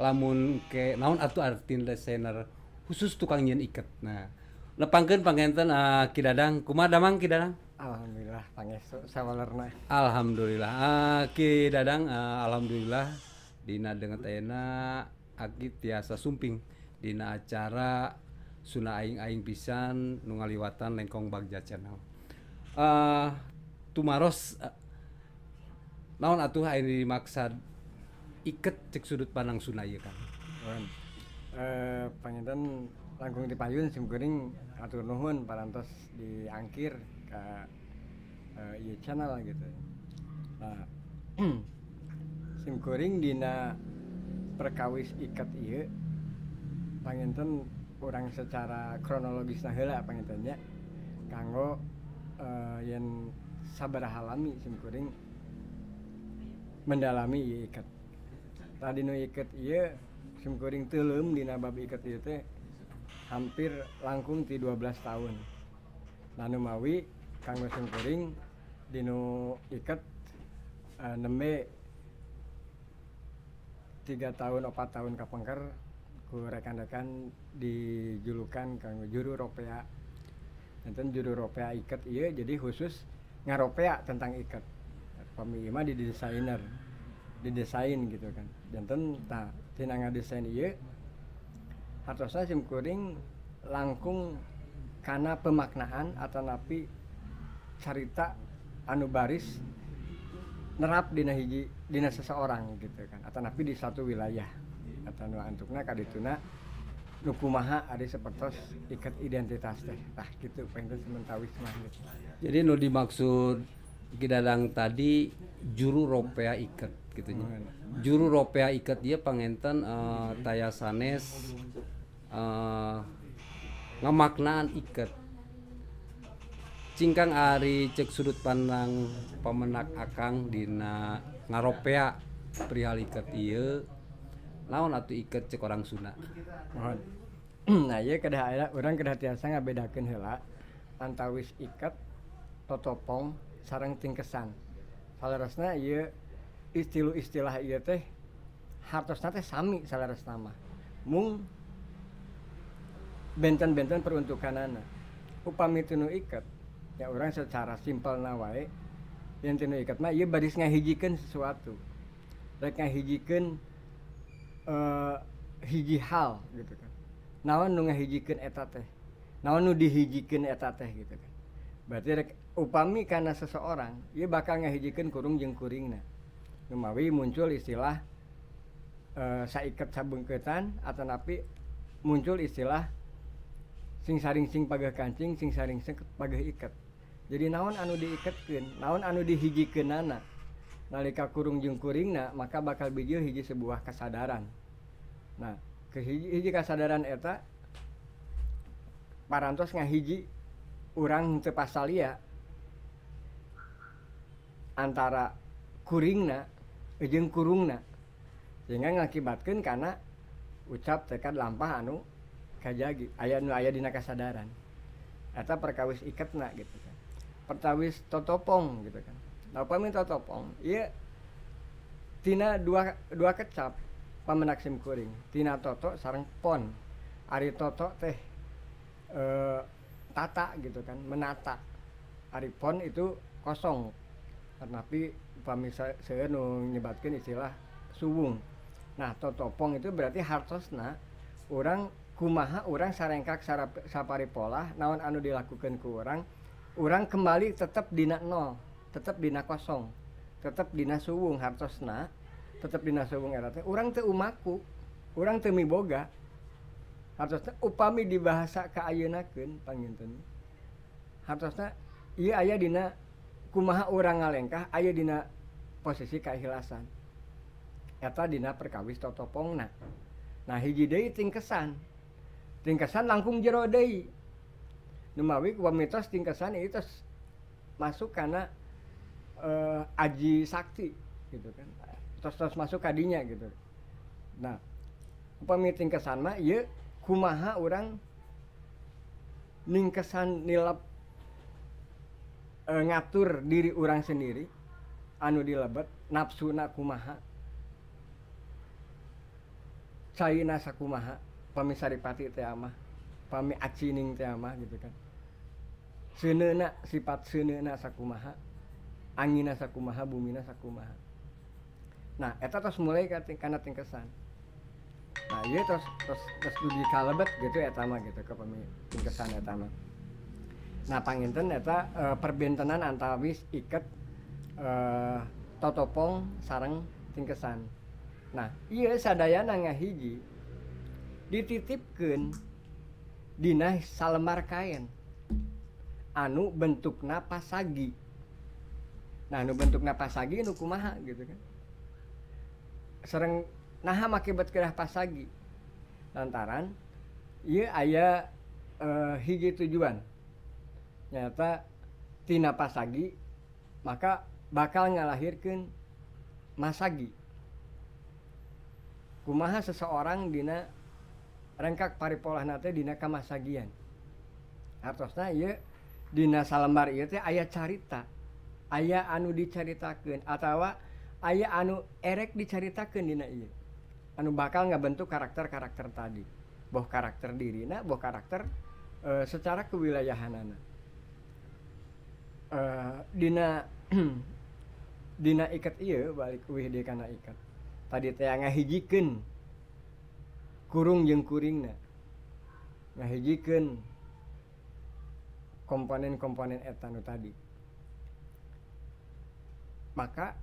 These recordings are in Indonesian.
lamun ke naon atau artin desainer khusus tukang nyen ikat nah lepangkan pangenten uh, kidadang kuma damang kidadang alhamdulillah pangestu sawalerna alhamdulillah uh, kidadang uh, alhamdulillah dina dengan tena aki tiasa sumping dina acara suna aing aing pisan nungaliwatan lengkong bagja channel uh, tumaros uh, naon atuh aing dimaksud iket cek sudut pandang sunaya kan Bon. Eh, pangitan langkung di payun sim gering atur nuhun parantos diangkir ke eh, iya channel gitu. Nah, sim dina perkawis ikat iya, panginten kurang secara kronologis nah heula pangintennya kanggo eh, yang sabar halami sim mendalami ieu ikat Tadi nu ikat iya simkuring telum di nabab iket iya teh hampir langkung ti belas tahun Nanu mawi kanggo simkuring dino ikat uh, eh, nembe tiga tahun empat tahun kapengker ku rekan-rekan dijulukan kanggo juru ropea nanti juru ropea ikat iya jadi khusus ngaropea tentang ikat. pemima di desainer didesain gitu kan dententahtinanga desain ye hartosnya Kuring, langkung karena pemaknaan atau napi cerita anu baris nerap dina hiji dina seseorang gitu kan atau napi di satu wilayah atau nu antukna kadituna nu ada ari sepertos ikat identitas teh tah gitu pengen sementawi mah gitu. jadi nu dimaksud kidadang tadi juru ropea ikat gitu hmm. juru ropea ikat dia pangenten uh, taya sanes uh, eh, ngemaknaan ikat cingkang ari cek sudut pandang pemenak akang dina ngaropea perihal ikat iya lawan atau ikat cek orang Sunda nah iya kedah ayah orang kedah tiasa ngabedakeun hela antawis ikat totopong sarang tingkesan rasna iya istilah-istilah iya teh hartosna teh sami salarasna mah mung benten-benten anak upami tinu ikat ya orang secara simpel nawai yang tinu ikat mah iya baris ngahijikan sesuatu rek ngahijikan uh, hiji hal gitu kan nawan nu ngahijikan eta nawan nu dihijikan etate gitu kan berarti rek upami karena seseorang ia bakal ngahijikan kurung jeng nah Gemawi muncul istilah eh, sayaket sabung ketan atau tapipi muncul istilah singsing sing pakai kancing sing-sing se sebagai iket jadi naon anu diiket naun anu dihiji keana nalika kurungjungkuring Nah maka bakal video hiji sebuah kesadaran nah ke kasadaraneta parasnya hijji orang cepatalia Hai antara kuring Nah ujung nak sehingga mengakibatkan karena ucap tekan lampah anu kajagi ayah nu ayah dina kasadaran atau perkawis ikat nak gitu kan perkawis totopong gitu kan apa nah, minta totopong iya tina dua dua kecap pamenaksim kuring tina toto sarang pon ari toto teh e, tata gitu kan menata ari pon itu kosong tapi saya menyebabkan istilah suwung nah to topongng itu berarti hartos nah orang kumaha orang sarengka sasafari pola nawan anu dilakukan ke orang orang kembali tetap Dinak nol tetap Di kosong tetap Dinas suwung hartos nah tetap di su orangku kurang temi Boga hart Upami dibahasa keunaken peng hartnya ya ayaahdina kumaha orang ngalegkah Ah dina posisi keikhlasan eta dina perkawis totopongna nah hiji deui tingkesan tingkesan langkung jero deui numawi kuamitos tingkesan itu masuk karena uh, eh, aji sakti gitu kan terus terus masuk kadinya gitu nah upami tingkesan mah ya kumaha orang ningkesan nilap eh, ngatur diri orang sendiri anu dilebet nafsu cai Caina sakumaha pami saripati teh amah pami acining teh amah gitu kan seunana sifat seunana sakumaha angina sakumaha bumina sakumaha nah eta terus mulai karena tingkesan nah iya terus terus terus dugi kalebet gitu eta mah gitu ke pami tingkesan eta mah nah panginten eta e, perbentenan antawis iket Eh, totopong sarang tingkesan, nah iya nanya higi dititipkan Dina salemar kain anu bentuk napas sagi nah anu bentuk napas sagi nu kumaha gitu kan sering nah akibat gerah pasagi lantaran iya ayah eh, higi hiji tujuan nyata tina pasagi maka bakal ngalahirkan Masagi Hai kumaha seseorang Dina rengkak pari polanate Dikaasagian Hai harusnya Dina Salembar itu ayaah carita ayaah anu diceritakan atautawa ayaah anu erek diceritakan Dina ya anu bakal nggak bentuk karakter-karakter tadi boh karakter dirina Bo karakter eh, secara kewilayhan Hai eh Dina Dina ikat iya balik WD karena ikat tadi teh ngahijikan kurung yang kuring na ngahijikan komponen-komponen etanu tadi maka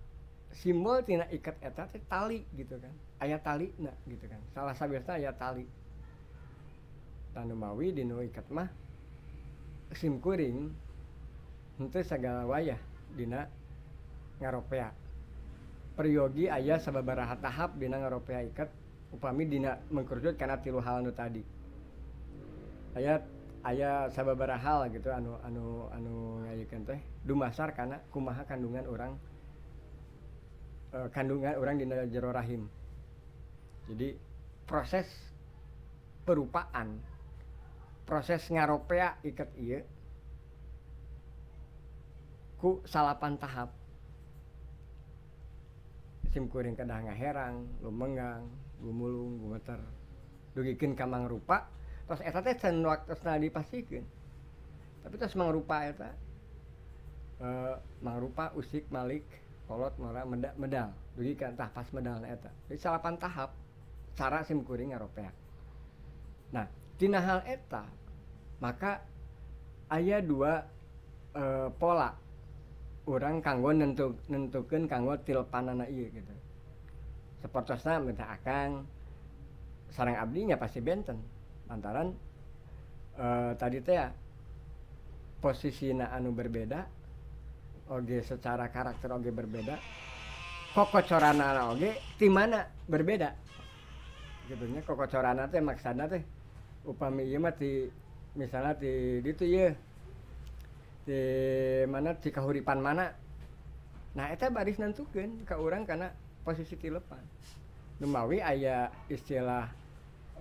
simbol tina ikat eta teh tali gitu kan ayat tali na gitu kan salah sabirta ayat tali tanumawi dino ikat mah sim kuring itu segala wayah dina ngaropea peryogi ayah sababaraha tahap dina ngaropea ikat upami dina mengkerucut karena tilu hal nu tadi ayat ayah sababara hal gitu anu anu anu ngayakeun teh dumasar karena kumaha kandungan orang e, kandungan orang dina jero rahim jadi proses perupaan proses ngaropea ikat iya ku salapan tahap simkuring kedah ngaherang lumengang gumulung gumeter dugikin kamang rupa terus eta teh waktu waktosna dipastikan tapi terus mangrupa eta e, eh, mangrupa usik malik kolot mora meda, medal dugi kan tah pas medal eta jadi salapan tahap cara simkuring ngaropeak nah tina hal eta maka ayah dua e, pola orang kanggo nentu nentukan kanggo tilpan anak iya gitu sepertosnya minta akang sarang abdinya pasti benten lantaran uh, tadi teh ya, posisi na anu berbeda oge secara karakter oge berbeda kokocorana oge timana berbeda gitunya kokocorana teh maksana teh upami iya mah ti misalnya ti itu ya de mana jikahuripan mana Nah itu baris nanukan ke orang karena posisi dilepan lumawi aya istilah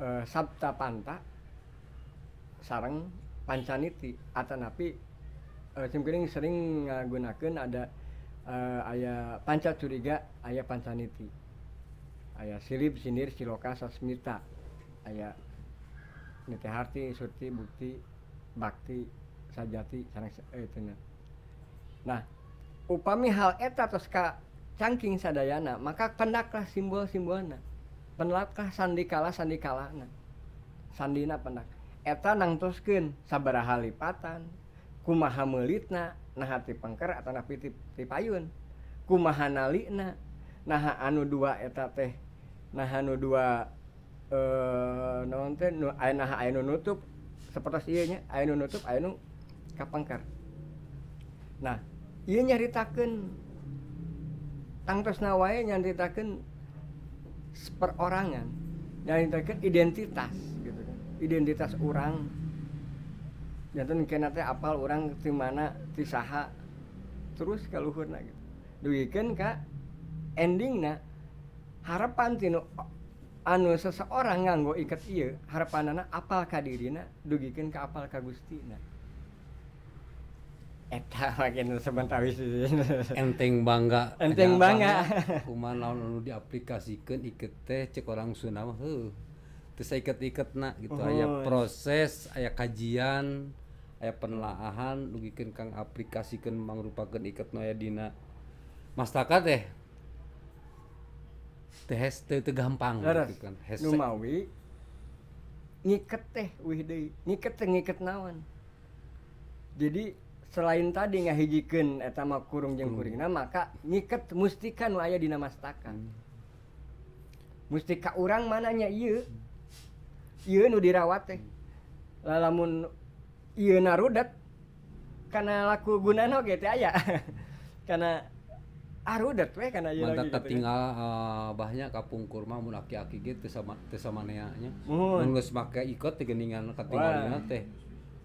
eh, Sabpta panta Hai sareng pancaniti Atana napi timkering eh, sering ngagunaken ada eh, aya pancar curiga aya pansaniti aya silip sinir siloka sasmita aya nitehati Suti bukti bakkti sajati eh, nah upami hal eteta Toskah cangking sedayana maka penaklah simbol-simbolana penaapkah sandikala sandi kalangan sandina penak etetaang tussken saabaha lipatan kumamelilitna nahhatipeker atau pitip tipayun kumana nah Anu2 eta teh nah Hanu dua eh, nontenu nutup seperti sinyau nutup Au kapengker nah ia nyaritakan tangtos nawai nyaritakan seperorangan nyaritakan identitas gitu kan identitas orang jantan kena teh apal orang di mana di saha terus kaluhurna gitu kan, kak ending endingna harapan sih, anu seseorang nganggo ikat iya harapan anak apal kadirina, dugikan ke apal kagusti Gustina Eta makin sementawis enteng bangga enteng bangga kuman lawan lu diaplikasikan iket teh cek orang Sunawa heuh terus iket-iket nak gitu oh. aya proses aya kajian aya penelaahan bikin kang aplikasikeun mangrupakeun iket nu aya dina masyarakat teh teh teh teu gampang gitu kan nu mawi ngiket teh wih deui ngiket teh ngiket naon jadi selain tadi ngahijiken eh, kurung yang hmm. maka ngiket mustikan waya dinamastakan Hai hmm. mustika urang mananya y dirawat tehmunudat karena lakuguna karena audat we karenanya eh, kapung kurma muki maka ikutkeninganting teh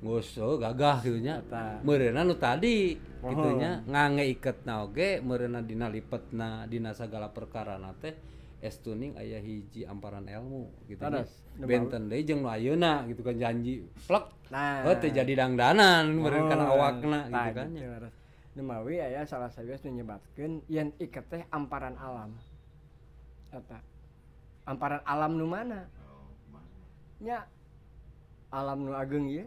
goso gagah gitunya merena nu tadi oh. gitunya ngange iket na oge merena dina lipet na dina segala perkara na teh es tuning ayah hiji amparan ilmu gitu Adas, benten deh jeng ayuna gitu kan janji plek nah. oh jadi dangdanan mereka oh, gitu kan awakna nah, gitu kan Demawi ayah salah satu menyebabkan yang iket teh amparan alam Eta. amparan alam nu mana oh, nya alam nu ageng ya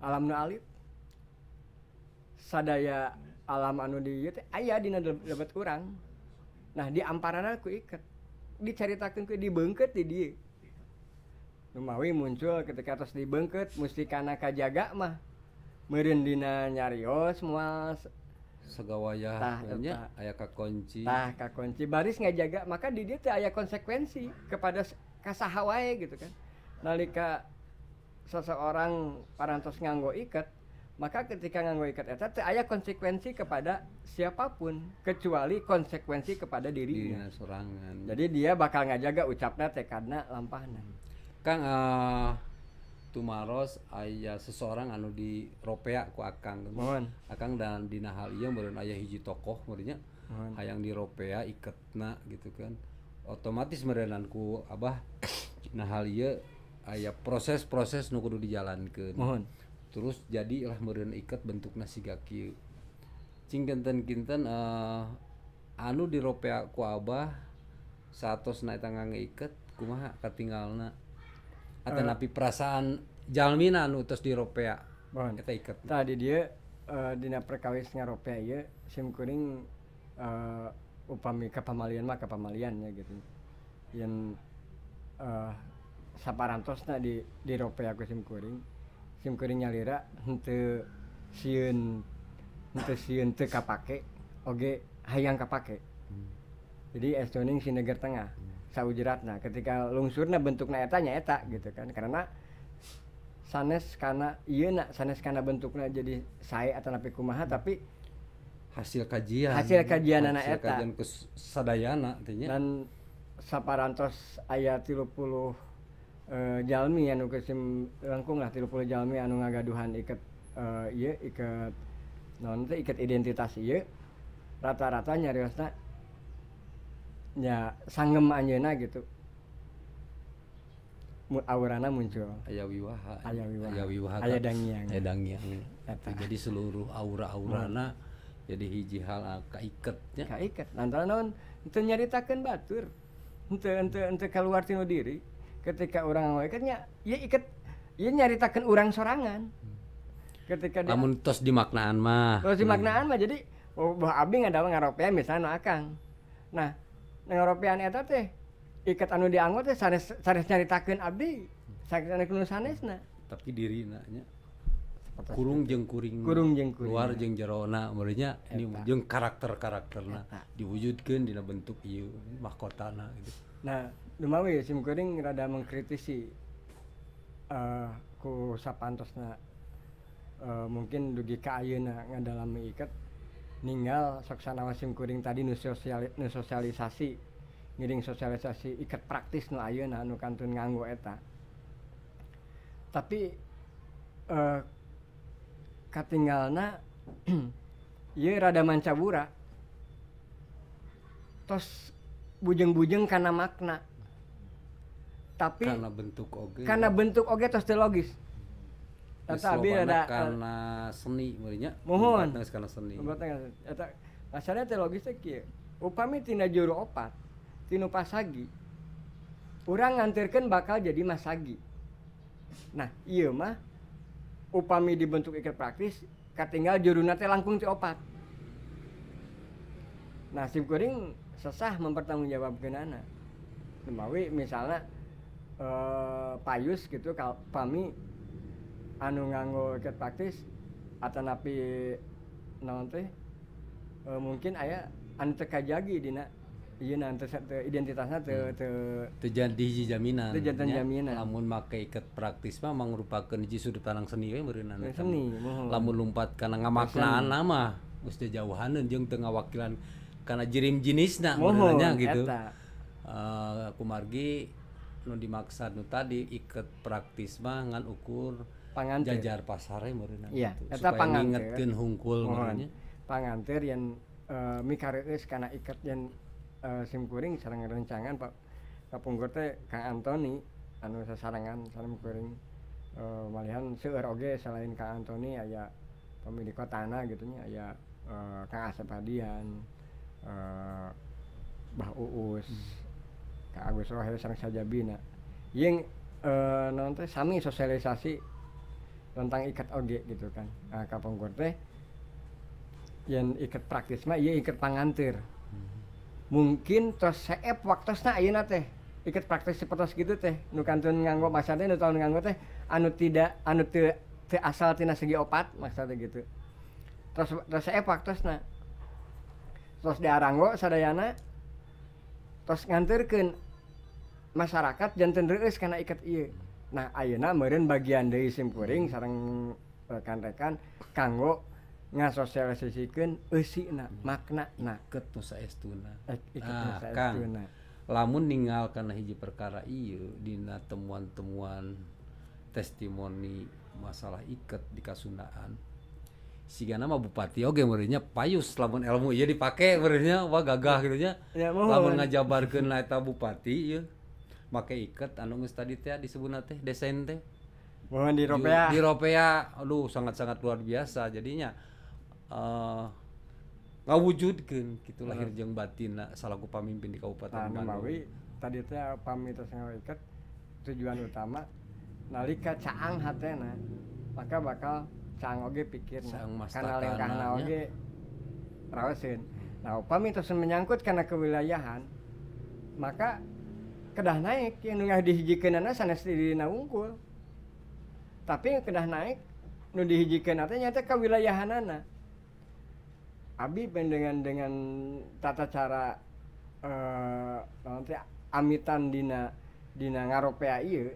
nu alit sadaya alam anu di ieu teh aya dina dapat urang nah di amparana ku iket diceritakeun ku dibengket di dieu Numawi muncul ketika terus dibengket mustikana kajaga mah meureun dina nyarios moal segawaya tah, tah, ayah kakunci tah kakunci baris ngajaga maka di dia teh aya konsekuensi kepada kasaha gitu kan nalika seseorang parantos nganggo ikat maka ketika nganggo ikat eta teh aya konsekuensi kepada siapapun kecuali konsekuensi kepada dirinya Dina sorangan jadi dia bakal ngajaga ucapna teh karena lampahan. Kang uh, tumaros ayah seseorang anu di ropea ku akang mohon akang dan dina hal iya meureun aya hiji tokoh meureunnya hayang di ropea iketna gitu kan otomatis merenan abah nah hal iya aya ah, proses-proses nu kudu dijalankan mohon terus jadilah meren ikat bentuk nasi gaki cinggenten-kinten uh, eh, anu diropea ku abah satu naik tangan ngeiket kumaha ketinggalna atau uh, eh. napi perasaan jalmina anu terus diropea mohon kita ikat tadi dia uh, dina perkawis ngaropea ya sim kuring uh, upami kapamalian mah kapamaliannya gitu yang uh, saparantos na di di rope aku simkuring kuringnya lira hente siun hente siun teka kapake oge hayang kapake jadi es toning sinegar tengah saujeratna ketika lungsurna bentuknya eta nya eta gitu kan karena sanes karena iya nak sanes karena bentuknya jadi saya atau napi kumaha hmm. tapi hasil kajian hasil kajian anak eta kajian kesadayana artinya dan saparantos ayat 30 uh, jalmi anu kesim lengkung lah tilu jalmi anu ngagaduhan iket uh, iya iket non teh iket identitas iya rata-rata nyariosna ya sangem anjena gitu aurana muncul aya wiwaha aya wiwaha aya wiwaha aya dangiang aya dangiang Eta. jadi seluruh aura-aurana hmm. jadi hiji hal kaiketnya kaiket antara naon teu nyaritakeun batur ente ente henteu kaluar tinu diri ketika orang ikatnya, ya ikat ya nyaritakan orang sorangan ketika namun tos dimaknaan mah tos dimaknaan hmm. mah jadi oh, bah abi nggak ada ngaropean misalnya akang nah ngaropean itu teh ikat anu dianggot teh sanes sanes nyaritakan abdi sakit anu kuno na. tapi diri nanya kurung jeng kuring kurung jeng kuring luar jeng jerona mulanya ini jeng karakter karakter na diwujudkan dina bentuk ieu mahkotana gitu nah Dumawi ya, sim kuring rada mengkritisi uh, ku sapantosna uh, eh, mungkin dugi ka ayeuna ngadalami iket ninggal saksanawa sim kuring tadi nu, sosiali, nu sosialisasi ngiring sosialisasi iket praktis nu ayeuna nu kantun nganggo eta tapi uh, katinggalna ieu rada mancabura tos bujeng-bujeng karena makna tapi karena bentuk oge karena ya. bentuk oge tos logis Eta ada karena seni murinya. Mohon. karena seni. asalnya teh logis teh Upami tina juru opat, tina pasagi. orang nganterkan bakal jadi masagi. Nah, iya mah upami dibentuk ikat praktis katinggal juru nate langkung ti opat. Nah, sim kuring sesah mempertanggungjawab anak. Mawi misalnya uh, payus gitu kalau kami anu nganggo ikat praktis atau napi nanti eh, mungkin ayah anu terkajagi dina iya nanti identitasnya te, hmm. te, terjadi jaminan terjadi jaminan namun make ikat praktis mah merupakan hiji sudut pandang seni we nanti seni lamun lompat karena ngamaknaan nama jauhan jauhanan jeng tengah wakilan karena jirim jenisna nanya gitu eta. Uh, kumargi nu dimaksud nu tadi ikat praktis ngan ukur pangantir. jajar pasare meureunan ya, gitu. supaya ngingetin hungkul meureunnya pangantir yang uh, eh, mikaretes karena ikat yang uh, eh, simkuring sarang rencangan pak kapungkur teh kang Antoni anu sasarangan sarang kuring uh, malihan seueur oge selain kang Antoni aya pemilik kota tanah gitu nya aya uh, kang Asep Hadian uh, Bah Uus hmm. Kak Agus Rohel sang sajabina yang e, eh, nanti sami sosialisasi tentang ikat oge gitu kan nah, kapungkur teh yang ikat praktis mah iya ikat pangantir mungkin terus saya waktu ayeuna nate ikat praktis seperti gitu teh nu kantun nganggo maksudnya nu tahun nganggo teh anu tidak anu te, te asal tina segi opat maksudnya gitu terus terus saya waktu terus diaranggo sadayana nganturken masyarakatjandri karena ikut nahuna bagian dari siming sarang rekan-rekan kanggo ngasosiali hmm. makna eh, ah, lamun meninggal karena hiji perkara Di temuan-temuan testimoni masalah ikut di kasunaan. siga nama bupati oke merinya payus lamun ilmu iya dipakai merinya wah gagah gitu nya ya, lamun ngajabarkeun lah eta bupati ieu make ikat anu geus tadi teh disebut nate desain teh mohon di ropea di ropea aduh sangat-sangat luar biasa jadinya uh, ngawujudkeun kitu lahir jeung batinna salaku pamimpin di Kabupaten nah, Bandung tadi teh pamitos ikat tujuan utama nalika caang hatena maka bakal sang oge pikir nah, kanal yang kanal oge rawasin nah upami itu menyangkut karena kewilayahan maka kedah naik yang nungah dihijikan anak sana sendiri naungkul tapi kedah naik nu dihijikan artinya nyata kewilayahan anak abi dengan dengan tata cara eh nanti amitan dina dina ngaropea iya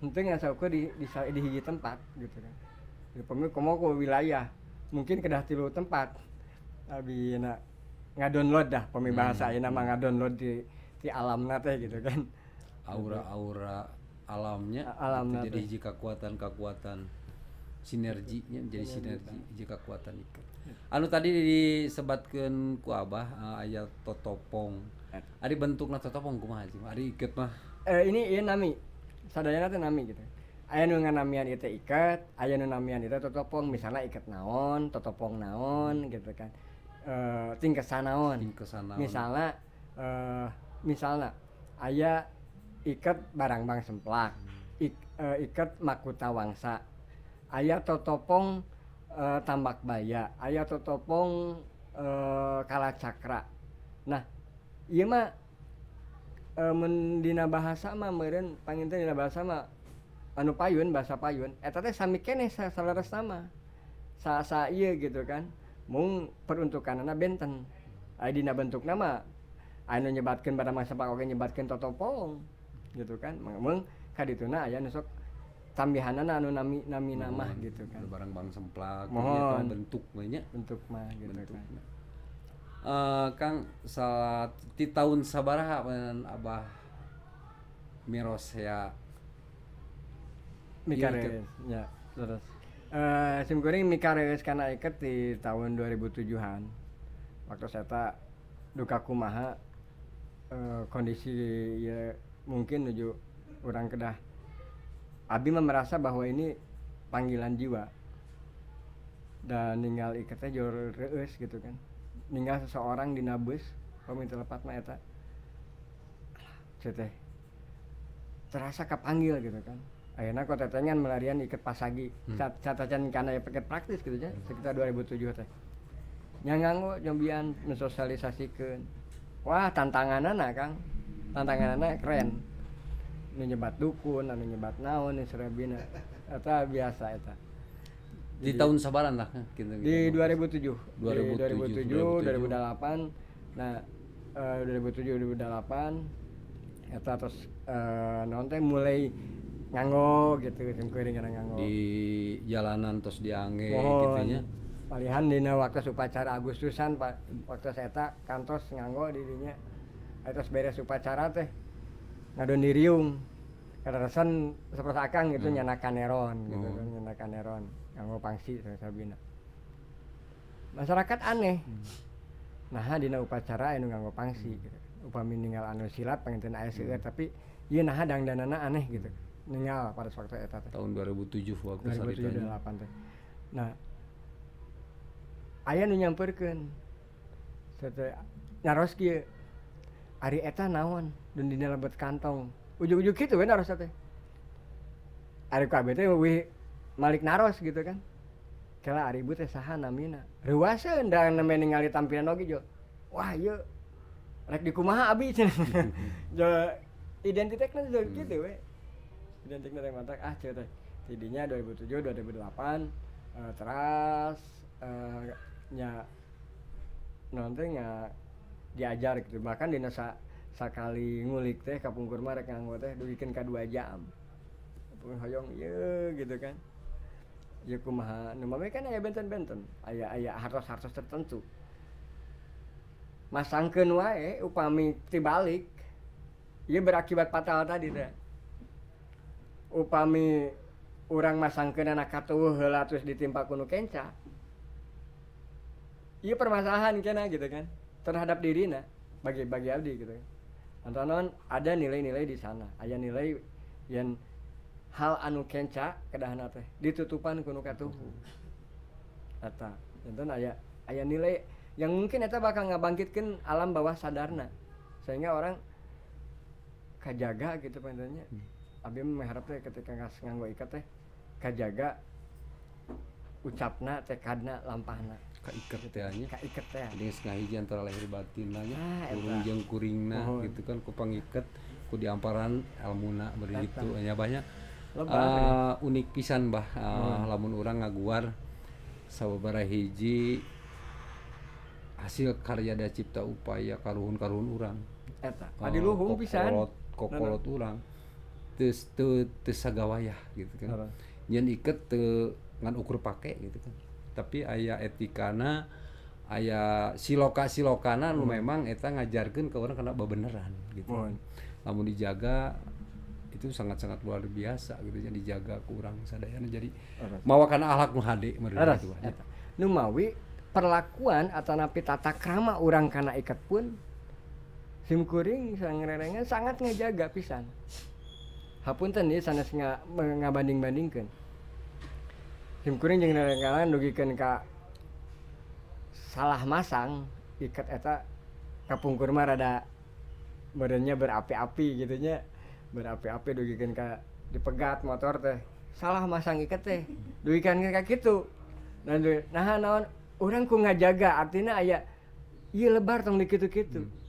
itu nggak di, di, di, di hiji tempat gitu kan pemilu komo ke wilayah mungkin kedah tilu tempat tapi nak ngadownload dah pemilik hmm, bahasa hmm. nama ngadownload di di alam nate gitu kan aura-aura alamnya alam itu jadi jika kekuatan kekuatan sinerginya menjadi sinergi jika kekuatan itu ya. anu tadi disebatkan ku abah uh, ayat totopong ada bentuknya totopong kumaha sih ada ikut mah eh, ini ini nami sadayana nate nami gitu menganamian itu ikat ayanamian itu toongng misalnya iket naon toongng naon hmm. gitu kanting eh, ke sanaon misalnya eh, misalnya aya iket barang-bang sempelak hmm. eh, iket Makutawangsa ayat toongng tambak baya ayat toongng ka Cakra nah ia mendina bahasamarin pengendina bahasa anu payun bahasa payun eta eh, teh sami keneh salares nama sa sa iya gitu kan mung peruntukan anak benten dina bentuk nama anu nyebatkan pada masa pak oke nyebatkan totopong gitu kan mengembang kadituna aya nusok tambihanana anu nami nami nama gitu kan barang bang semplak mohon bentuk banyak bentuk mah gitu kan. bentuk. kan uh, Kang saat di tahun sabaraha abah miros ya Mikareus. Iya, ya, terus. Uh, Sim Kuring Mikareus karena ikat di tahun 2007-an. Waktu saya tak duka kumaha uh, kondisi ya mungkin menuju orang kedah. Abi merasa bahwa ini panggilan jiwa dan ninggal ikatnya jor reus gitu kan ninggal seseorang di nabus pemimpin oh, lepat mah eta terasa kepanggil gitu kan akhirnya kota tengan melarian ikat pasagi hmm. catatan karena ya paket praktis gitu ya sekitar 2007 teh yang nganggu nyombian mensosialisasikan wah tantangan anak kang tantangan anak keren nyebat dukun anu nyebat naon anu serabina eta biasa eta di tahun sabaran lah kita, ya, gitu, kita gitu. di 2007 2007, 2007, 2007 2008 nah uh, 2007 2008 eta terus uh, eh, nonton mulai nganggo gitu cengkering karena nganggo di jalanan terus diangge oh, gitu nya palihan dina waktu upacara Agustusan pak waktu tak kantos nganggo di dinya terus beres upacara teh ngadon dirium kerasan seperti akang gitu hmm. nyana kaneron gitu oh. kan nyana kaneron nganggo pangsi sabina masyarakat aneh hmm. nah dina upacara itu anu nganggo pangsi hmm. gitu. upami ninggal anu silat pengen aya hmm. tapi iya nah dangdanana aneh gitu hmm nyal pada waktu eta teh. Tahun 2007 waktu 2007 2008 teh. Nah, ayah nu nyamperkeun. Tete nyaros kieu. Ari eta naon dan dina lebet kantong. ujung-ujung gitu kan, naros teh. Ari kabeh teh wih malik naros gitu kan. Kala ari ibu teh saha namina. Reuaseun da anu neme tampilan lagi jo. Wah, ieu rek dikumaha abi identitiknya jo identitasna gitu we identik dari mantak ah cerita tidinya 2007 2008 uh, terus uh, nya nanti nya diajar gitu bahkan dina sa, sakali ngulik teh kapung kurma rek nganggo teh bikin ka dua jam pun hoyong ye gitu kan ya kumaha nu kan aya benten-benten aya aya hartos-hartos tertentu masangkeun wae upami tibalik ieu berakibat fatal tadi teh upami orang masang ke anak katuh terus ditimpa kuno kenca iya permasalahan kena gitu kan terhadap diri nah bagi bagi abdi gitu kan non ada nilai-nilai di sana ada nilai yang hal anu kenca kedahana teh ditutupan kuno katuh eta enten aya aya nilai yang mungkin eta bakal ngabangkitkan alam bawah sadarna sehingga orang kajaga gitu pengennya hmm. Abi mengharap teh ketika ngas nganggo ikat teh kajaga ucapna teh kadna lampahna kaiket teh gitu. nya kaiket teh geus hiji antara lahir batin nya ah, urang jeung kuringna oh. gitu kan ku pangiket ku diamparan elmuna beri gitu nya banyak uh, ah, unik pisan bah uh, hmm. lamun urang ngaguar sababaraha hiji hasil karya da cipta upaya karuhun-karuhun urang eta uh, adi pisan kokolot nah, nah. urang sagawayah gitu kan yang iket ngan ukur pakai gitu kan tapi ayah etikana aya si lokasi lokana lu hmm. memang eta ngajarkan ke orang karena beneran gitu oh. namun dijaga itu sangat-sangat luar biasa gitu yang dijaga kurang sadayana jadi Aras. mawakan ahlak nu merdeka itu nu mawi perlakuan atau napi tata krama orang karena ikat pun simkuring sangrerengnya sangat ngejaga pisan hapunten ya sanes nggak ngabanding-bandingkan jangan jeung nerengkalan dugikeun ka salah masang ikat eta kapung kurma rada badannya berapi-api gitu nya berapi-api dugikeun ka dipegat motor teh salah masang ikat teh duikan ka gitu. Nah, nah naon urang ku ngajaga artinya aya iya lebar tong dikitu-kitu hmm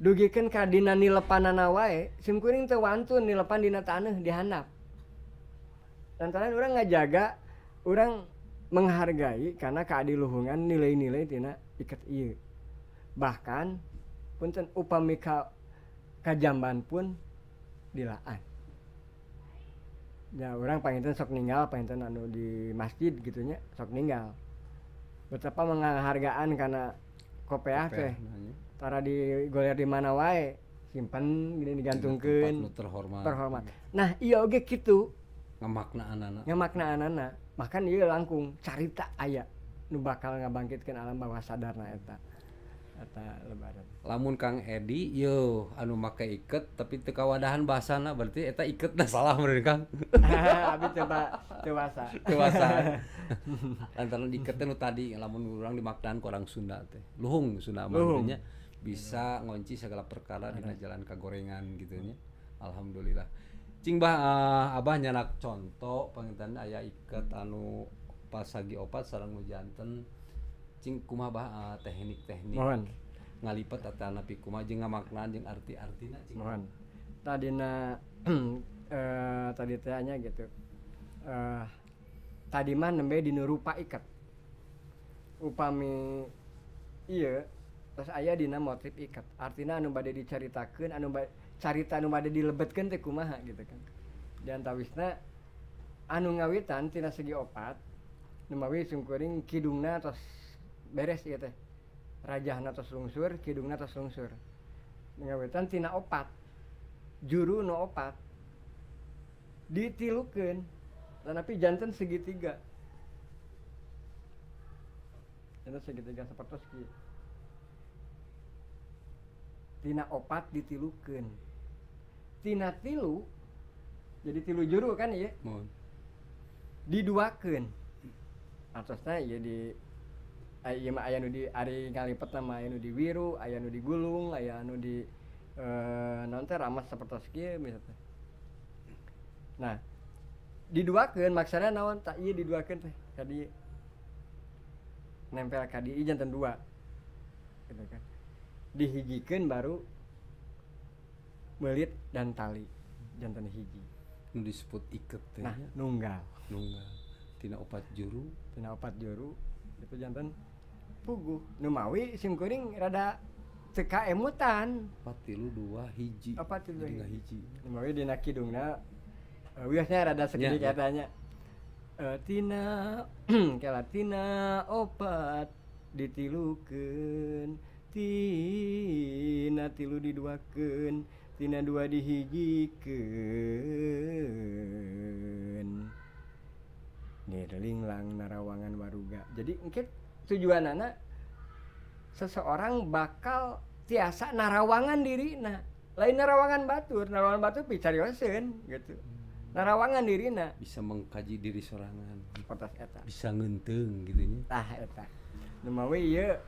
dugikan kadina nilepanan wae sim kuring teu wantun nilepan dina tanah dihanap lantaran orang ngajaga orang menghargai karena keadiluhungan nilai-nilai tina ikat iya bahkan punten upami ka kajamban pun dilaan ya orang panginten sok ninggal panginten anu di masjid gitunya sok ninggal betapa menghargaan karena kopeah teh para di goler di mana wae simpen gini digantungkan terhormat terhormat nah iya oke gitu ngemakna anak-anak ngemakna anak-anak makan iya langkung carita ayah nu bakal ngebangkitkan alam bawah sadar nah eta eta lebaran lamun Kang Edi yo anu make iket tapi teu kawadahan bahasana berarti eta iket nah salah menurut Kang abi coba dewasa dewasa lantaran iket nu tadi lamun urang dimaknaan ku orang Sunda teh luhung Sunda maksudnya bisa ngonci segala perkara di jalan kagorengan gitu nya. Alhamdulillah. Cing bah uh, abah nyanak contoh pengintan ayah ikat anu pasagi opat sarang nu cing kumah bah uh, teknik-teknik. Mohon. Ngalipat atau napi kumah jeung ngamaknaan jeung arti-artina cing. Mohon. Tadina uh, tadi tehnya gitu. Uh, tadi mah nembe dinu rupa ikat. Upami iya atas ayah dina motif ikat artinya anu badai diceritakan anu ba, carita anu badai dilebetkan teh kumaha gitu kan dan tawisna anu ngawitan tina segi opat numawi sungkuring kidungna atas beres ya teh rajahna atas lungsur kidungna atas lungsur ngawitan tina opat juru no opat ditilukan dan tapi jantan segitiga itu segitiga seperti tina opat ditilukan tina tilu jadi tilu juru kan ya Mohon. diduakan atasnya jadi iya, ya ayam ayah di hari ngalipet nama ayam di wiru ayah di gulung ayah di e, eh, nanti ramas seperti sekian misalnya nah diduakan maksudnya naon tak iya diduakan teh kadi nempel kadi jantan dua gitu kan dihijikan baru melit dan tali jantan hiji nu disebut iket teh nah, ya. nunggal nunggal tina opat juru tina opat juru itu jantan pugu numawi mawi rada teka emutan opat tilu dua hiji opat tilu dua hiji numawi dina kidungna uh, eh, wiasnya rada ya, segede ya, katanya ya. Uh, tina kalau tina opat ditilukan Tina tilu diduakeun Tina dua dihijikeun Nirlinglang narawangan waruga Jadi mungkin tujuan anak Seseorang bakal tiasa narawangan diri nah lain narawangan batur narawangan batur picarioseun gitu hmm. narawangan diri nah bisa mengkaji diri sorangan bisa ngenteng gitu nya tah eta nemawi iya.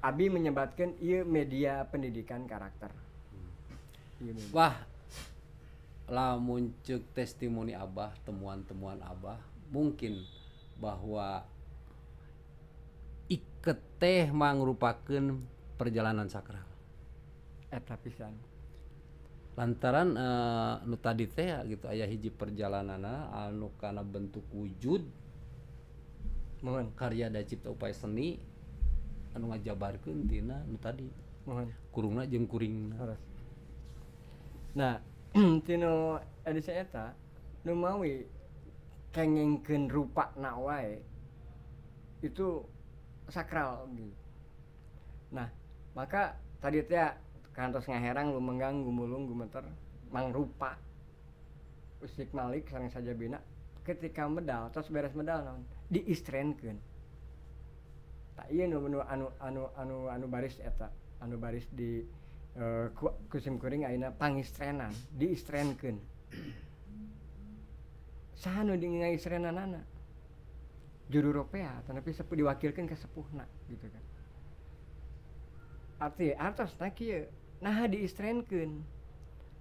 Abi menyebatkan ia media pendidikan karakter hmm. Wah lah muncul testimoni Abah temuan-temuan Abah mungkin bahwa iket teh merupakan perjalanan sakral eta pisan lantaran uh, nu tadi teh gitu ayah hiji perjalanan anu karena bentuk wujud Mohon. karya da cipta upaya seni anu ngajabarkeun tina nu tadi kurungna jeung kuring nah tino edisi anu eta nu mawi kengengkeun rupa wae itu sakral gitu nah maka tadi teh kantos ngaherang lu menggang gumulung gumeter mang rupa usik malik sarang saja bina ketika medal terus beres medal non diistrenkan menu anu anu anu anu baris anu baris dikusimkuring pan di Haiu dingingai serena juru rupiah tapi se diwakilkan keepuh nah gitu kan Hai arti atas tak nah di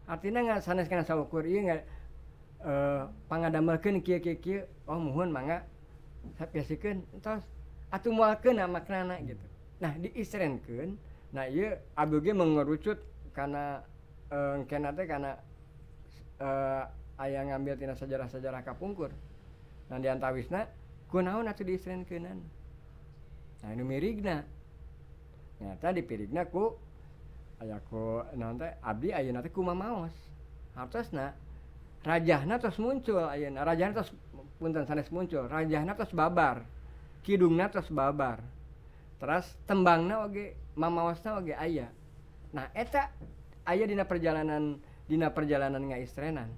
artinya pan da mohon manga tapi atau nama maknana gitu nah di kan nah iya abg mengerucut karena eh, kena teh karena eh, ayah ngambil tina sejarah-sejarah kapungkur nah diantawisna kunaon atuh diisrenkeunana nah ini mirigna nyata di mirigna ku aya ku abdi teh abdi ayeuna teh kumaha maos hartosna rajahna terus muncul ayeuna rajahna terus punten sanes muncul rajahna terus babar Kiung terus Babar terus tembangnyage mamawanya ayaah nahak ayaahdina perjalanandinana perjalanannya istrena Hai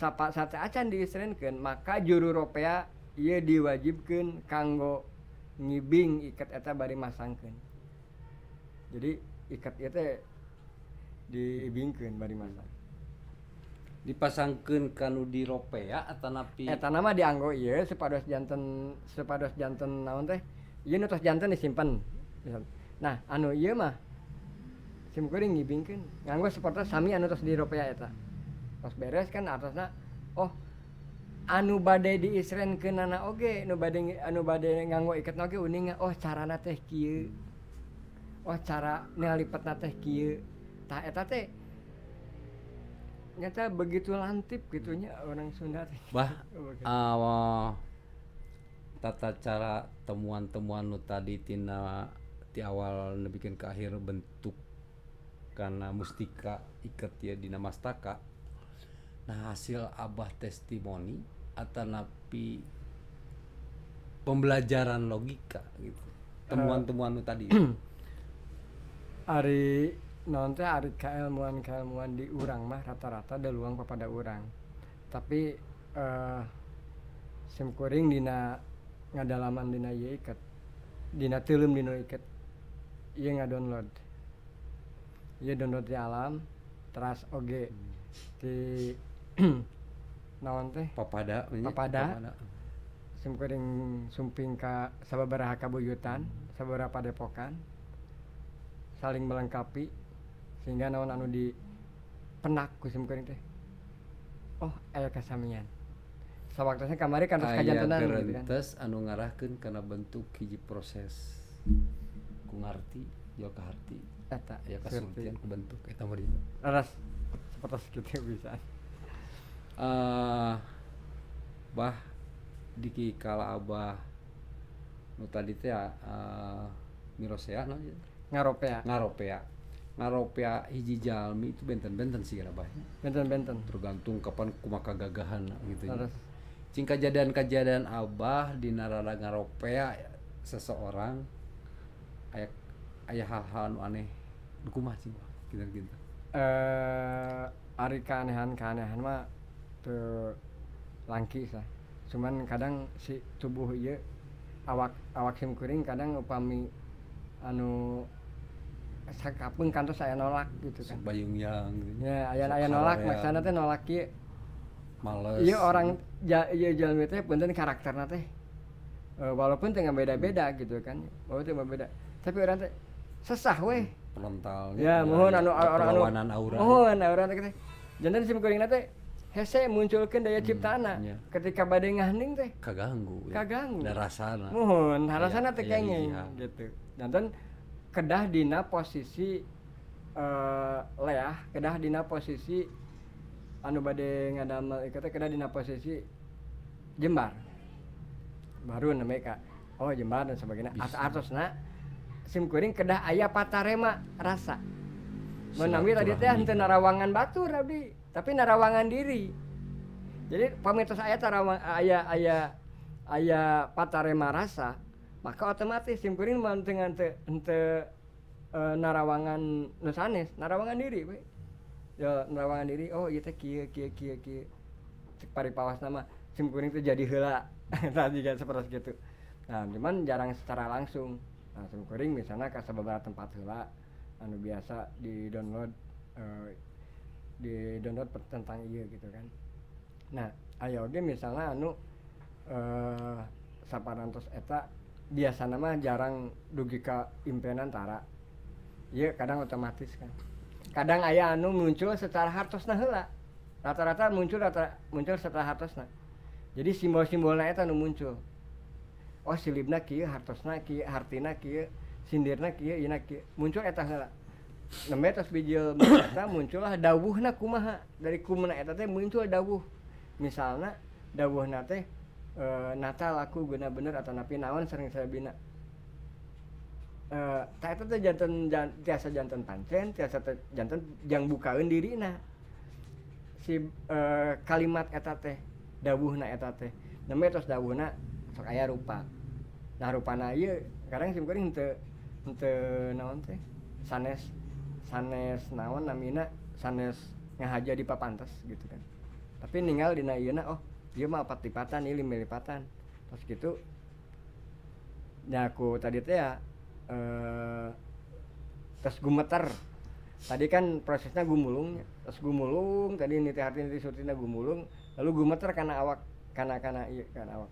sap sate acan direnken maka jururopa ia diwajibken kanggo ngibing iketeta bari masang ke Hai jadi ikat dibingken barimasang dipasangkan kanu di ya atau napi eta eh, nama dianggo iya sepados jantan sepados jantan naon teh iya nutas jantan disimpan nah anu iya mah sim kuring ngibingkan nganggo seperti sami anu tos di ya eta tos beres kan atasnya oh anu badai di Israel ke nana oge okay. anu badai anu badai nganggo ikat oge okay, uninga oh cara teh kieu oh cara ngalipat teh kieu tah eta teh nyata begitu lantip gitunya orang Sunda. Bah, uh, tata cara temuan-temuan nu tadi tina di awal bikin ke akhir bentuk karena mustika ikat ya nama staka Nah hasil abah testimoni atau napi pembelajaran logika gitu ah. temuan-temuan uh, tadi. Ari nonte ari arit ka ilmuwan ka di urang mah rata-rata ada luang kepada orang tapi uh, eh, simkuring dina ngadalaman dina ye ikat dina tilum dina ikat iya download, iya download di alam teras oge di naon teh papada papada simkuring sumping ka sababaraha kabuyutan sababaraha padepokan saling melengkapi sehingga naon anu di penak kusum kering teh oh ayah kesamian sawaktasnya kamari kan kajian kajantenan gitu kan anu ngarahkeun kana bentuk hiji proses ku ngarti jauh ka harti eta ya kasumtian bentuk eta mah dina leres seperti kitu bisa uh, bah diki kala abah nu tadi teh uh, ah, mirosea no ngaropea ngaropea ngaropea hiji jalmi itu benten-benten sih lah banyak benten-benten tergantung kapan kumaka gagahan gitu ya. cing kejadian-kejadian abah di narada ngaropea seseorang ayah ayah hal-hal anu aneh dukumah sih gitu gitu eh uh, ari keanehan keanehan mah tuh langki lah cuman kadang si tubuh iya awak awak sim kuring kadang upami anu sakapung kantor saya nolak gitu kan bayungyang gitu. ya ayah ayah nolak maksana teh nolak ki males iya orang ja, iya jalan teh e, punten karakter teh walaupun tengah beda-beda hmm. gitu kan walaupun tengah beda tapi orang teh sesah weh frontal hmm, ya iya, mohon iya. anu orang anu aura mohon aura teh jantan sih kuring teh hese munculkan daya ciptaan hmm, ya. ketika badai ngahning teh kaganggu ya. kaganggu da rasana mohon iya, rasana teh kayaknya gitu jantan kedah dina posisi uh, leah kedah dina posisi anu bade ngadamel kata kedah dina posisi jembar baru namanya kak oh jembar dan sebagainya atas atas nak sim kuring kedah ayah patarema rasa menami tadi teh henteu narawangan batu rabi tapi narawangan diri jadi pamitos ayah tarawang ayah ayah ayah patarema rasa maka otomatis simkuring mantengan te, te e, narawangan nusanes narawangan diri we. ya narawangan diri oh iya teh kia kia kia kia cek pari pawas nama simkuring itu jadi hela tadi kan seperti itu, nah cuman jarang secara langsung nah simkuring misalnya ke beberapa tempat hela anu biasa di download e, di download tentang iya gitu kan nah ayo dia misalnya anu uh, saparantos eta biasa nama jarang dugi ke impenan antara iya kadang otomatis kan kadang ayah anu muncul secara hartosna heula rata-rata muncul rata muncul secara hartosna jadi simbol-simbolnya itu anu muncul oh silibna kieu hartosna ki, hartina ki, sindirna ki, ina ki muncul eta heula nembe tos bijil eta muncullah dawuhna kumaha dari kumna eta teh muncul dawuh misalna dawuhna teh e, Natal aku guna bener atau napi naon sering saya bina e, itu tuh jantan jan, tiasa jantan pantren tiasa jantan yang bukain diri nah si e, kalimat eta teh dawuh na eta teh nama terus dawuh na sok ayah rupa nah rupa na iya kadang sih mungkin ente ente naon teh sanes sanes naon namina sanes ngahaja di papantas gitu kan tapi ninggal di na oh dia mah empat lipatan ini lima lipatan terus gitu ya aku tadi teh ya eh, terus gumeter tadi kan prosesnya gumulung terus gumulung tadi niti hati niti surtina gumulung lalu gumeter karena awak karena karena iya karena awak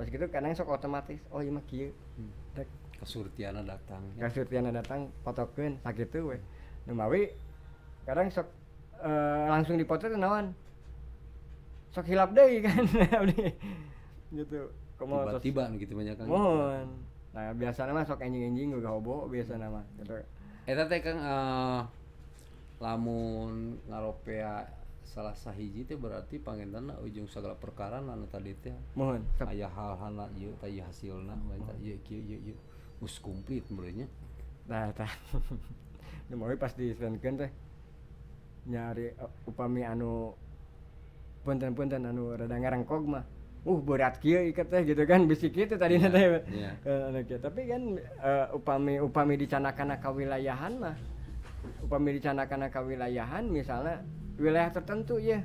terus gitu yang sok otomatis oh iya mah kieu dek hmm. kasurtiana datang ya. Kesurtiana datang potokeun sakitu we nu mawi kadang sok eh, langsung dipotret nawan sok hilap deh kan abdi gitu tiba-tiba gitu banyak kan mohon nah biasanya mah sok anjing anjing gak hobo biasa nama gitu eh teh kan uh, lamun ngaropea salah sahiji itu berarti pangentan ujung segala perkara nana tadi teh mohon ayah hal hal nak yuk tadi baca yuk yuk yuk yuk mus kumplit merenya nah tah nu mau pas di teh nyari uh, upami anu punten-punten anu rada ngarengkog mah uh berat kia ikat teh gitu kan bisi gitu tadi yeah, teh yeah. uh, tapi kan uh, upami upami dicanakan kawilayahan mah upami dicanakan kawilayahan misalnya wilayah tertentu ya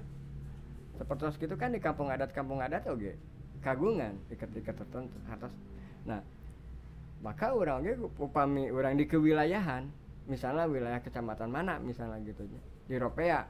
seperti gitu kan di kampung adat kampung adat oke kagungan ikat-ikat tertentu atas nah maka orang ge upami orang di kewilayahan misalnya wilayah kecamatan mana misalnya gitu di Ropea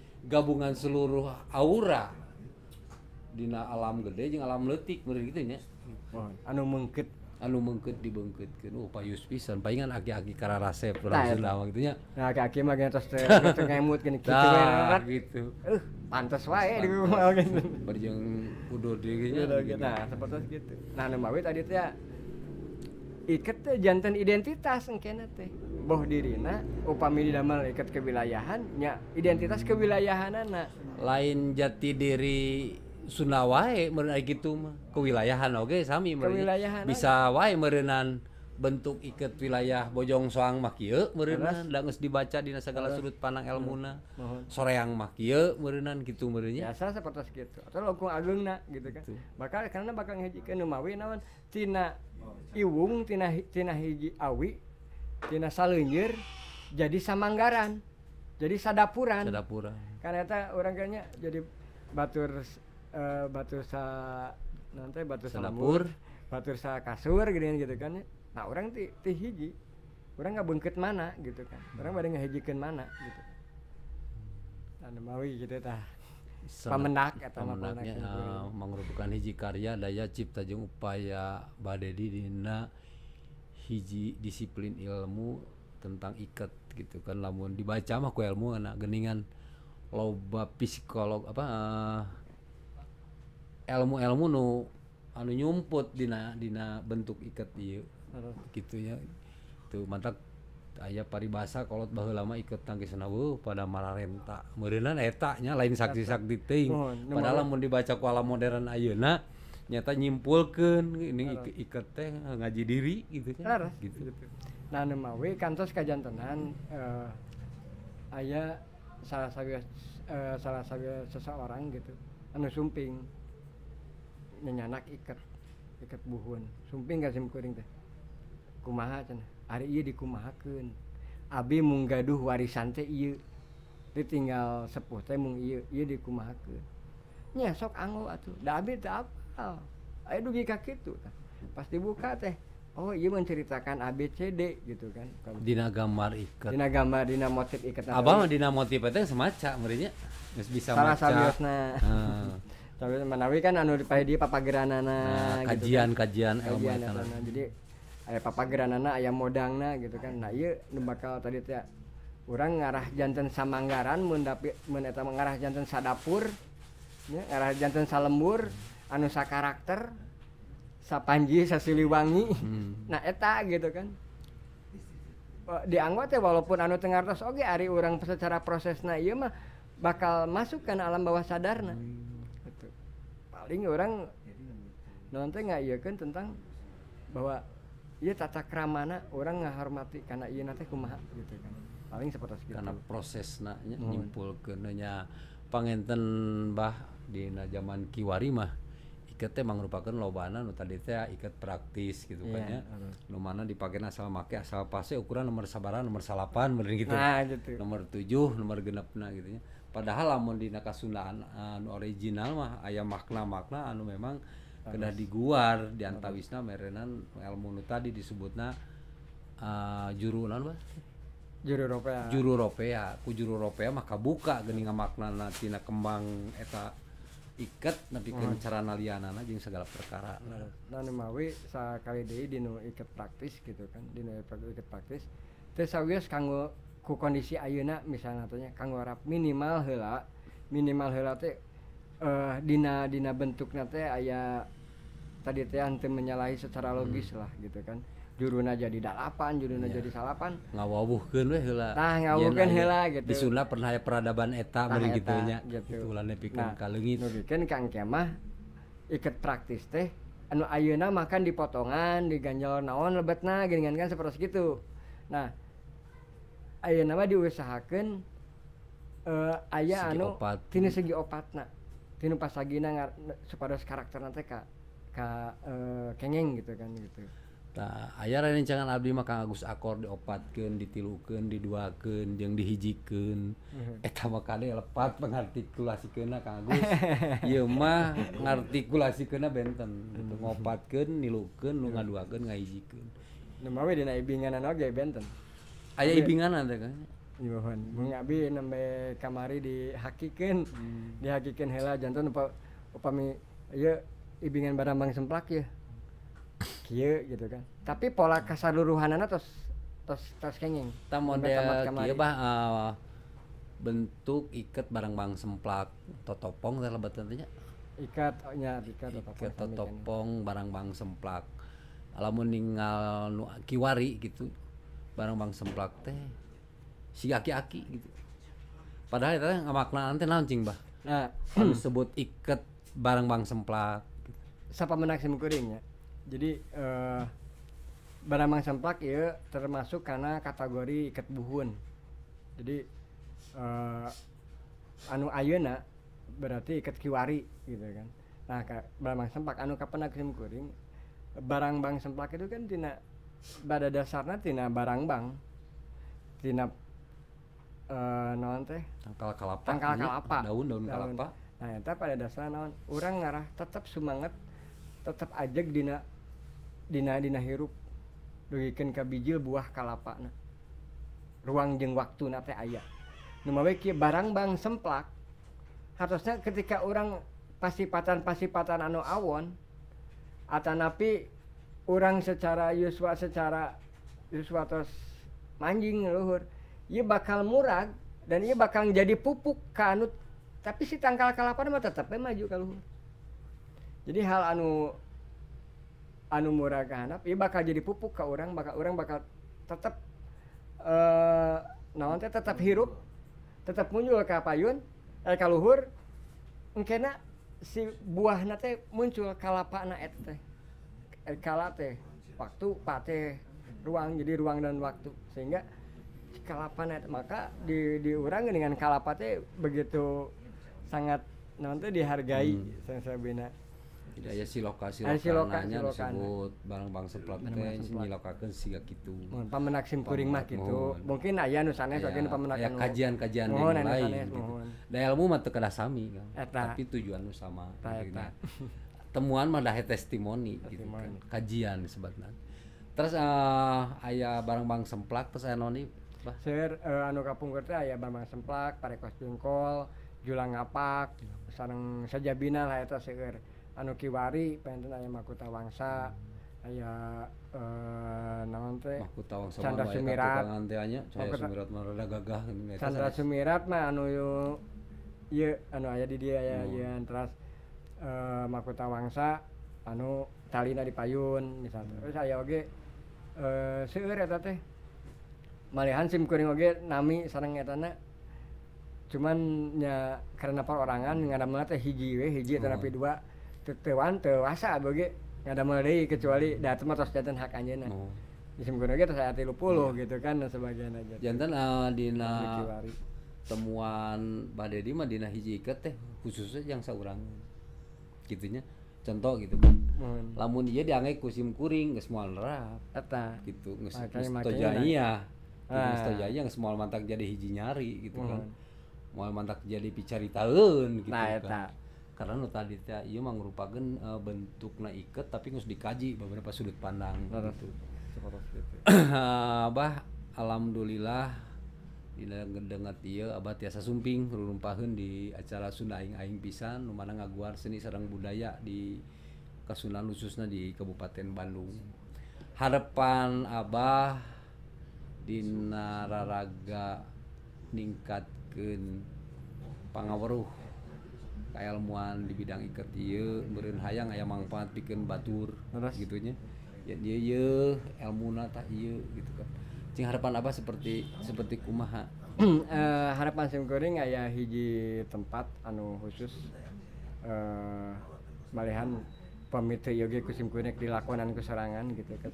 gabungan seluruh aura Dina alam gede jeung alam letik meureun kitu nya oh, anu mengket anu mengket dibengketkeun oh payus pisan palingan aki-aki kararasep urang Sunda mah gitu nya nah aki-aki mah geus tos ngemut gini kitu nah, gitu pantas ya, gitu. euh, pantes wae di rumah gitu berjeng kudu di gitu nah seperti itu nah nu mawi tadi teh ikat jantan identitas engkena teh boh dirina upami didamel ikat kewilayahan nya identitas kewilayahan anak lain jati diri Sunda wae merenang gitu mah kewilayahan oke okay, sami merenang bisa wae merenang bentuk ikat wilayah Bojong Soang Makie merenan harus dibaca di segala sudut pandang ilmuna soreang Makie merenan gitu merenya biasa seperti itu atau agung nak gitu kan gitu. bakal karena bakal ke numawi nawan tina iwung tina tina hiji awi tina saleunyeur jadi samanggaran jadi sadapuran sadapuran karena itu orang kayaknya jadi batur uh, eh, batu sa nanti batu salamur batur sa kasur gitu kan gitu kan nah orang ti, ti hiji orang nggak bengket mana gitu kan hmm. orang pada ngehijikan mana gitu hmm. nah nemawi gitu tah pamenak atau pamenak ah, uh, gitu. merupakan hiji karya daya cipta jeung upaya badai dina hiji disiplin ilmu tentang ikat gitu kan lamun dibaca mah ku ilmu anak geningan loba psikolog apa uh, eh, ilmu ilmu nu anu nyumput dina dina bentuk ikat ieu gitu ya tuh mantap ayah paribasa kalau bahu lama ikut tangkis nawu pada mararenta merenan etaknya lain saksi sakti ting oh, padahal mau dibaca kuala modern ayeuna nyata nyimpulkan ini iket ikat teh ngaji diri gitu kan gitu nah nemawi kantos kajantenan uh, ayah salah satu uh, eh, salah satu seseorang gitu anu sumping nyanyanak ikat ikat buhun sumping gak sih teh kumaha cen hari iya dikumahakan abi munggaduh warisan teh iya tinggal sepuh teh mung iya iya dikumahakan Nih sok anggo atuh da abi teh apal ayo dugi kaki tuh. kan pas dibuka teh oh iya menceritakan ABCD gitu kan dina gambar ikat dina gambar dina motif ikat abah mah dina motif itu semacam merinya Terus bisa salah sabiosna hmm. tapi menawi kan anu di papageranana nah, gitu kajian kan. kajian, kajian, kajian kajian, aya papageranana ayam modangna gitu kan nah iya nu bakal tadi teh orang ngarah jantan samanggaran mendapi meneta mengarah jantan sadapur ya, ngarah jantan salembur anu sa karakter sapanji sasiliwangi hmm. nah eta gitu kan oh, dianggap teh walaupun anu tengartos oge okay, ari orang secara prosesna iya mah bakal masuk ke alam bawah sadarna hmm. gitu. paling orang nonton nggak iya kan tentang bahwa iya tata kramana orang hormati karena iya nanti kumaha gitu kan paling seperti itu karena proses naknya hmm. nyimpul ke nanya pangenten bah di zaman kiwari mah ikat teh merupakan lobana nu tadi teh iket praktis gitu yeah, kan ya nu mana dipakai asal make asal pasti ukuran nomor sabaran nomor salapan bener gitu, nah, gitu. nomor tujuh nomor genepna gitu ya padahal lamun di nakasundaan anu ah, original mah ayam makna makna anu memang kedah diguar di antawisna merenan ilmu nu tadi disebutna uh, juru naon juru ropea juru ropea ku juru ropea mah kabuka geuning maknana tina kembang eta ikat tapi ke hmm. cara nalianana jeung segala perkara nah, nah nu mawi sakali di dinu ikat praktis gitu kan dino ikat praktis teu sawios kanggo ku kondisi ayuna misalnya tanya kanggo harap minimal hela minimal hela teh uh, dina dina bentuk nanti ayah tadi teh anti menyalahi secara hmm. logis hmm. lah gitu kan juruna jadi dalapan juruna yeah. jadi salapan ngawuhkan we heula tah ngawuhkeun heula gitu di Sunda pernah ya peradaban eta gitu. nah, gitunya kitu nya gitu ulah nepikeun nah, ka leungit kang kemah ikat praktis teh anu ayeuna makan di potongan diganjal naon lebetna geuningan kan, kan seperti gitu nah ayeuna mah diusahakeun uh, aya segi anu opat. tini segi opatna kalau pasagina kepada karakter nanti Ka Kak eh, kengeg gitu kan gitu tak ayaaran yang jangan Abi maka Agus akor dipatatkan ditilukan diuaken yang dihijiken mhm. eh pertama kali lepat pengartkulasi kena ka he mah ngartikulasi kena beten pengpatken diluken mhm. nga duaken ngajiken aya ibingan nyuhun mung hmm. abi nembe kamari dihakikin hmm. hela heula jantan upa, upami ieu iya, ibingan bang semplak ya kieu gitu kan tapi pola kasaluruhanana tos tos tos kenging ta model kieu bah uh, bentuk ikat barang bang semplak totopong dalam tentunya ikat oh, nya ikat totopong, ikat totopong barang bang semplak alamun ninggal kiwari gitu barang bang semplak teh si aki-aki gitu padahal itu makna nanti launching bah nah sebut ikat barang bang semplak siapa menak kuring ya jadi uh, barang bang semplak ya termasuk karena kategori ikat buhun jadi uh, anu ayuna berarti ikat kiwari gitu kan nah barang bang semplak anu kapan kuring barang bang semplak itu kan tina pada dasarnya tina barang bang tina uh, naon teh tangkal kelapa tangkal iya, daun daun, kelapa nah eta pada dasar naon orang ngarah tetap semangat tetap ajak dina dina dina hirup dugikan kabijil buah kelapa na ruang jeng waktu nate ayah Numawe barang bang semplak harusnya ketika orang pasipatan pasipatan anu awon atanapi orang secara yuswa secara yuswa terus manjing luhur ia bakal murag dan ia bakal jadi pupuk kanut tapi si tangkal kalapan mah tetap maju kalau jadi hal anu anu murah kehanap ia bakal jadi pupuk ke orang bakal orang bakal tetap uh, eh, teh tetap hirup tetap muncul ke payun eh kaluhur mungkin si buah nate muncul kalapa na et teh eh, waktu pate ruang jadi ruang dan waktu sehingga kalapan maka di diurang dengan kalapatnya begitu sangat nanti dihargai hmm. saya sabina tidak ya si lokasi lokasi lokasi disebut barang bang seplat ini lokakan sih gak gitu. pamenak sim kuring mah gitu, mungkin ayah nusanya soalnya oge pamenak ya kajian-kajian yang lain da ilmu mah teu sami tapi tujuan nu sama temuan mah dah testimoni gitu kan kajian sebetulnya terus uh, eh, ayah barang bang semplak terus ayah noni Sir uh, eh, anu kapung kerja ya Bambang Semplak, Parekos Bengkol, Julang Ngapak, sarang Sajabina lah itu seur. Anu Kiwari, pengen ayah Makuta Wangsa, hmm. ayah eh, uh, naon teh Makuta Wangsa Chandra Sumirat. Chandra Sumirat mah rada gagah. Sumirat mah anu yu, yu anu ayah di dia ya, hmm. yang teras uh, eh, Makuta Wangsa, anu Talina di Payun, misalnya. Hmm. Terus ayah oge, uh, seur ya teh malahan SIM kuring oge nami sarang etana cuman ya karena perorangan ngadamel teh hiji we hiji hmm. Oh. tapi dua tetewan tewasa boge ngadamel deui kecuali datang mah tos jantan hak anjeunna hmm. Oh. SIM kuring oge tos aya 30 hmm. Iya. gitu kan dan aja gitu. jantan uh, dina temuan Pak Dedi mah dina hiji ikat teh khususnya yang saurang gitunya contoh gitu hmm. lamun dia dianggap kusim kuring nggak semua nerap gitu nggak semua Kristo nah. Jaya semua mantak jadi hiji nyari gitu kan hmm. moal mantak jadi picari tahun gitu nah, kan nah. karena tadi iya mah merupakan uh, e, bentuk na ikat tapi harus dikaji beberapa sudut pandang nah, nah. gitu. Ya. abah alhamdulillah dengar dia Abah tiasa sumping rurumpahun di acara Sundaing Aing aing pisan Lumana ngaguar seni Serang budaya di Kasunan khususnya di Kabupaten Bandung harapan Abah di nararaga ningkatkan pangaweruh keilmuan di bidang ikat ieu meureun hayang ayam manfaat pikeun batur Terus. gitunya ya dia ye ilmuna tak ieu gitu kan cing harapan apa seperti seperti kumaha uh, harapan simkuring aya hiji tempat anu khusus uh, malihan pemite yoga kusimkunek dilakonan keserangan gitu kan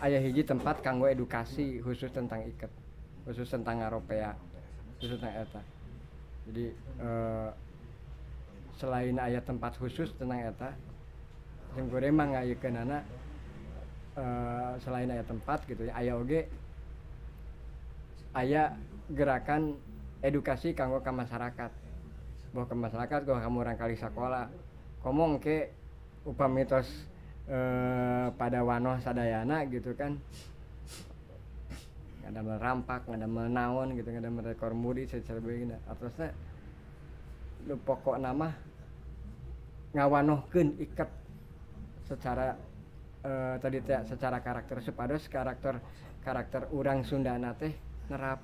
ayah hiji tempat kanggo edukasi khusus tentang ikat khusus tentang ngaropea khusus tentang eta jadi eh, selain ayah tempat khusus tentang eta yang gue emang ayah anak eh, selain ayah tempat gitu ya ayah oge ayah gerakan edukasi kanggo ke masyarakat bahwa ke masyarakat bahwa kamu orang kali sekolah ngomong ke upah mitos Eh, pada Wanoh Sadayana gitu kan nggak ada merampak nggak ada menaon gitu nggak ada merekor muri secara begini nah, atasnya lu pokok nama ngawanohkan ikat secara eh, tadi teh secara karakter supados karakter karakter urang Sunda nate nerap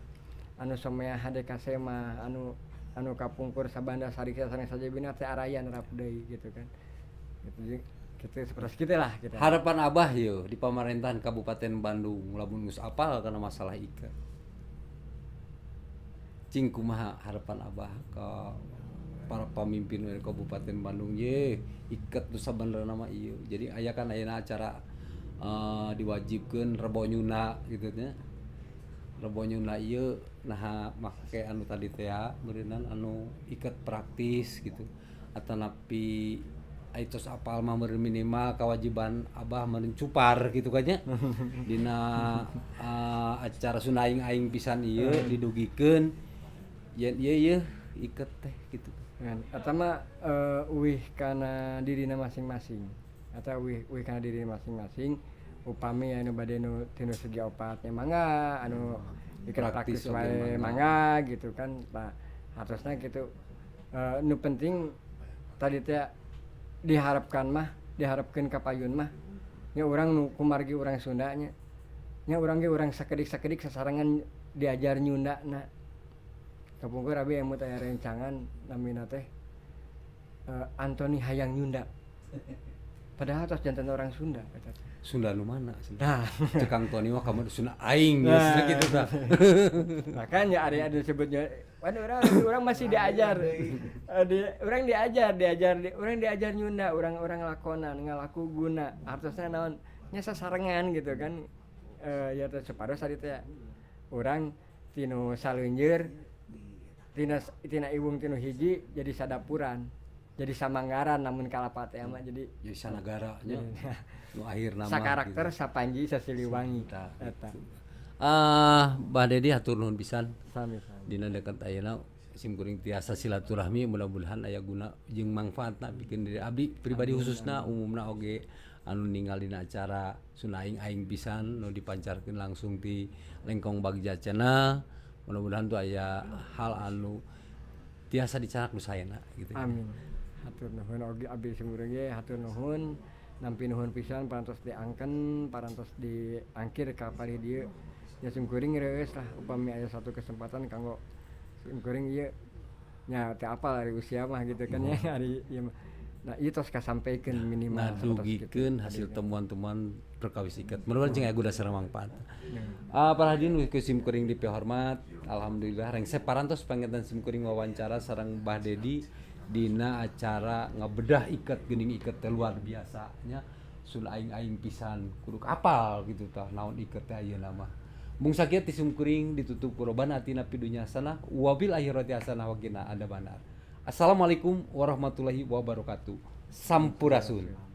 anu somea hadekasema anu anu kapungkur sabanda sariksa sanes saja bina teh arayan nerap deui gitu kan gitu seperti kita lah harapan abah yo di pemerintahan kabupaten Bandung lamun geus apal karena masalah ika cingku kumaha harapan abah ke para pemimpin dari kabupaten Bandung ye ikat nu sabenerna nama iyo jadi ayah kan ayana acara uh, eh, diwajibkan rebonyuna gitu nya rebonyuna iyo nah make anu tadi teh meurinan ya, anu ikat praktis gitu atau napi itu apa mamur minimal kewajiban Abah merencupar gitu kayaknya Dina uh, acara Sunaing Aing pisan iya didugikan yen iya iya iket teh gitu kan atama eh, uh, wih karena dirinya masing-masing atau wih wih karena dirinya masing-masing upami anu badai nu tinu segi opatnya mangga anu ikan praktis, praktis wae mangga gitu kan pak nah, harusnya gitu uh, nu penting tadi teh diharapkan mah diharapkan kapayun mah nya orang nu kumargi orang Sundanya nya orang ge orang sakedik sakedik sasarangan diajar nyunda na kapungkur yang emut aya rencangan namina teh uh, eh, Anthony hayang nyunda padahal atas jantan orang Sunda kata Sunda lumana sih. Nah. Cekang Tony mah kamu Sunda aing ya, nah. gitu dah. Makanya ada ada sebutnya Waduh, orang, orang masih diajar, nah, eh, di, orang diajar, diajar, di, orang diajar nyunda, orang-orang lakonan, ngalaku guna, artosnya naon, nyasa sarengan gitu kan, uh, ya terus separuh saat itu ya, orang tino salunjir, tina tina ibung tino hiji jadi sadapuran jadi samanggara, namun kalapate patah jadi jadi Sanagara ya. nu akhir nama sa gitu. karakter gitu. sa Panji sa Siliwangi gitu. eta ah Bah Dedi hatur nuhun pisan sami sami dina dekat ayeuna sim kuring tiasa silaturahmi mudah-mudahan aya guna jeung manfaatna bikin diri abdi pribadi khususna umumna oge anu ninggal dina acara sunaing aing pisan nu dipancarkeun langsung di Lengkong Bagja channel mudah-mudahan tuh aya hal anu tiasa dicarak nu gitu amin hatur nuhun ogi abdi sumureng ge hatur nuhun nampi nuhun pisan parantos diangken parantos diangkir ka pari dieu ya sungkuring reueus lah upami aya satu kesempatan kanggo sungkuring ieu nya teh apa dari usia mah gitu kan ya iya. hari nah, ieu Nah, itu harus sampaikan minimal. Gitu. Nah, dugikeun hasil iya. temuan-temuan perkawis ikat. Menurut jeung aku dasar mangpaat. Iya. Ah, para hadirin nu sim kuring dipihormat, alhamdulillah reng parantos pangetan sim kuring wawancara sareng Bah Dedi. Dina acara ngebedah ikat gening ikat teh luar biasanya Sun aing-aing pisan kuruk apal gitu tah naon ikat teh ayeuna mah mung sakit disumkuring ditutup kuroban atina pidunya sana wabil akhirati asana wakina ada banar Assalamualaikum warahmatullahi wabarakatuh Sampurasun